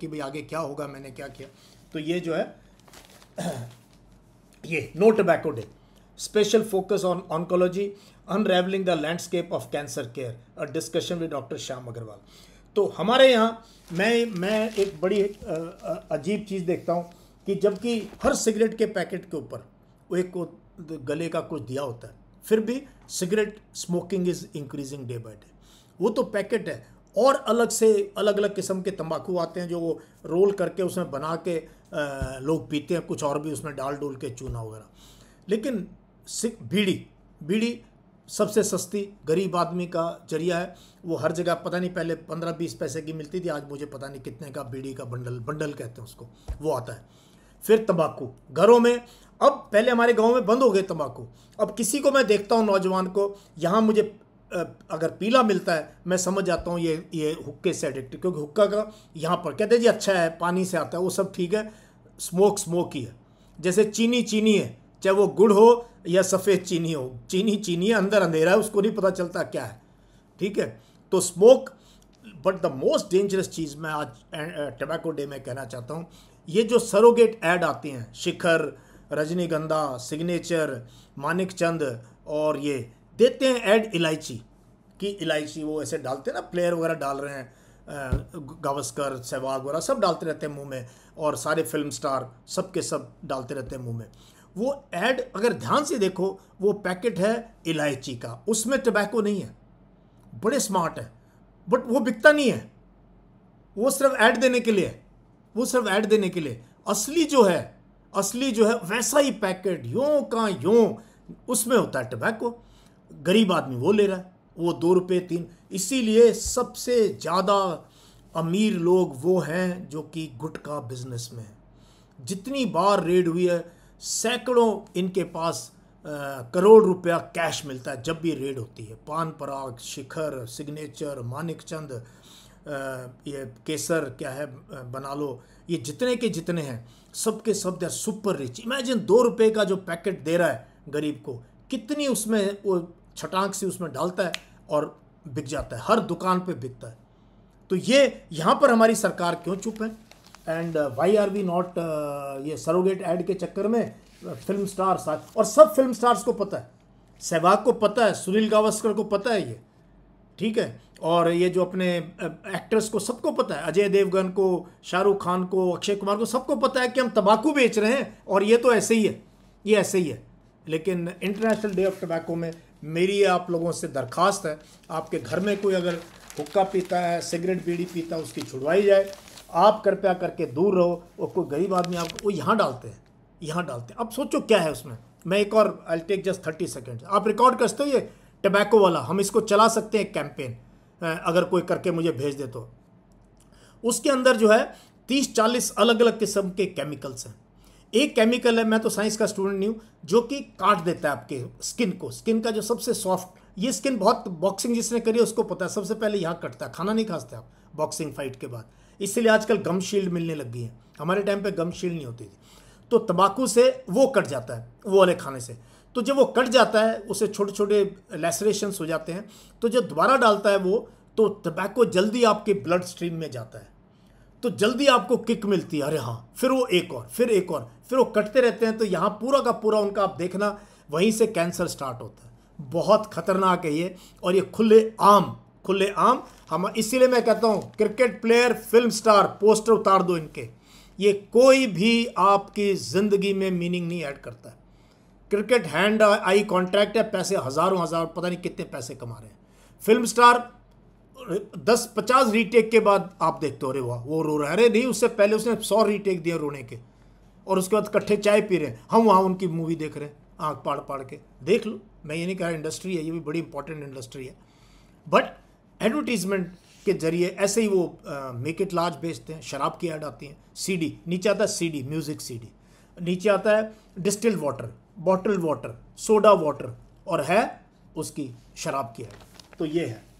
कि भाई आगे क्या होगा मैंने क्या किया तो ये जो है ये no tobacco day special focus on oncology unravelling the landscape of cancer care a discussion with doctor Shyam Agarwal तो हमारे यहाँ मैं मैं एक बड़ी अजीब चीज़ देखता हूँ कि जबकि हर सिगरेट के पैकेट के ऊपर वो एक को गले का कुछ दिया होता है फिर भी cigarette smoking is increasing day by day वो तो पैकेट है और अलग से अलग अलग किस्म के तंबाकू आते हैं जो वो रोल करके उसमें बना के आ, लोग पीते हैं कुछ और भी उसमें डाल डूल के चूना वगैरह लेकिन सिख बीड़ी बीड़ी सबसे सस्ती गरीब आदमी का जरिया है वो हर जगह पता नहीं पहले पंद्रह बीस पैसे की मिलती थी आज मुझे पता नहीं कितने का बीड़ी का बंडल बंडल कहते हैं उसको वो आता है फिर तंबाकू घरों में अब पहले हमारे गांव में बंद हो गए तंबाकू अब किसी को मैं देखता हूँ नौजवान को यहाँ मुझे अगर पीला मिलता है मैं समझ जाता हूँ ये ये हुक्के से एडिक्ट क्योंकि हुक्का का यहाँ पर कहते हैं जी अच्छा है पानी से आता है वो सब ठीक है स्मोक स्मोक ही है जैसे चीनी चीनी है चाहे वो गुड़ हो या सफ़ेद चीनी हो चीनी चीनी है अंदर अंधेरा है उसको नहीं पता चलता क्या है ठीक है तो smoke but the most dangerous चीज़ मैं आज टबैको डे में कहना चाहता हूँ ये जो सरोगेट ऐड आते हैं शिखर रजनीगंधा सिग्नेचर मानिक चंद और ये देते हैं ऐड इलायची कि इलायची वो ऐसे डालते हैं ना प्लेयर वगैरह डाल रहे हैं गावस्कर सहवाग वगैरह सब डालते रहते हैं मुंह में और सारे फिल्म स्टार सब के सब डालते रहते हैं मुंह में वो ऐड अगर ध्यान से देखो वो पैकेट है इलायची का उसमें टबैको नहीं है बड़े स्मार्ट है बट वो बिकता नहीं है वो सिर्फ ऐड देने के लिए वो सिर्फ ऐड देने के लिए असली जो है असली जो है वैसा ही पैकेट यों का यों उसमें होता है टबैको गरीब आदमी वो ले रहा है वो दो रुपये तीन इसीलिए सबसे ज़्यादा अमीर लोग वो हैं जो कि गुटका बिजनेस में हैं जितनी बार रेड हुई है सैकड़ों इनके पास करोड़ रुपया कैश मिलता है जब भी रेड होती है पान पराग शिखर सिग्नेचर मानिक चंद ये केसर क्या है बना लो ये जितने के जितने हैं सब के सब दे सुपर रिच इमेजिन दो रुपये का जो पैकेट दे रहा है गरीब को कितनी उसमें वो छटाक से उसमें डालता है और बिक जाता है हर दुकान पे बिकता है तो ये यहाँ पर हमारी सरकार क्यों चुप है and why are we not ये सरोगेट एड के चक्कर में फिल्म uh, स्टार्स और सब फिल्म स्टार्स को पता है सहवाग को पता है सुनील गावस्कर को पता है ये ठीक है और ये जो अपने एक्ट्रेस uh, को सबको पता है अजय देवगन को शाहरुख खान को अक्षय कुमार को सबको पता है कि हम तंबाकू बेच रहे हैं और ये तो ऐसे ही है ये ऐसे ही है लेकिन इंटरनेशनल डे ऑफ टबैको में मेरी आप लोगों से दरख्वास्त है आपके घर में कोई अगर हुक्का पीता है सिगरेट बीड़ी पीता है उसकी छुड़वाई जाए आप कृपया करके दूर रहो और कोई गरीब आदमी आप वो यहाँ डालते हैं यहाँ डालते हैं अब सोचो क्या है उसमें मैं एक और I take just thirty second आप रिकॉर्ड कर सकते हो ये टबैको वाला हम इसको चला सकते हैं कैंपेन अगर कोई करके मुझे भेज दे तो उसके अंदर जो है तीस चालीस अलग अलग किस्म के केमिकल्स हैं एक केमिकल है मैं तो साइंस का स्टूडेंट नहीं हूँ जो कि काट देता है आपके स्किन को स्किन का जो सबसे सॉफ्ट ये स्किन बहुत बॉक्सिंग जिसने करी है उसको पता है सबसे पहले यहाँ कटता है खाना नहीं खाते आप बॉक्सिंग फाइट के बाद इसलिए आजकल गम शील्ड मिलने लग गई है हमारे टाइम पर गम शील्ड नहीं होती थी तो तंबाकू से वो कट जाता है वो वाले खाने से तो जब वो कट जाता है उसे छोटे छोटे लेसरेशंस हो जाते हैं तो जब दोबारा डालता है वो तो तंबाकू जल्दी आपके ब्लड स्ट्रीम में जाता है तो जल्दी आपको किक मिलती है अरे हाँ फिर वो एक और फिर एक और फिर वो कटते रहते हैं तो यहाँ पूरा का पूरा उनका आप देखना वहीं से कैंसर स्टार्ट होता है बहुत खतरनाक है ये और ये खुले आम खुले आम हम इसीलिए मैं कहता हूँ cricket player film star poster उतार दो इनके ये कोई भी आपकी ज़िंदगी में मीनिंग नहीं ऐड करता है क्रिकेट हैंड आई कॉन्ट्रैक्ट है पैसे हज़ारों हज़ार पता नहीं कितने पैसे कमा रहे हैं फिल्म स्टार दस पचास रीटेक के बाद आप देखते हो अरे वाह वो रो रहा है अरे नहीं उससे पहले उसने सौ रीटेक दिया रोने के और उसके बाद कट्ठे चाय पी रहे हैं हम वहाँ उनकी मूवी देख रहे हैं आँख पाड़ पाड़ के देख लो मैं ये नहीं कह रहा इंडस्ट्री है ये भी बड़ी इंपॉर्टेंट इंडस्ट्री है बट एडवर्टीजमेंट के जरिए ऐसे ही वो मेक इट लार्ज बेचते हैं शराब की ऐड आती है सीडी नीचे आता है सीडी म्यूज़िक सीडी नीचे आता है distilled water bottled water soda water और है उसकी शराब की ऐड तो ये है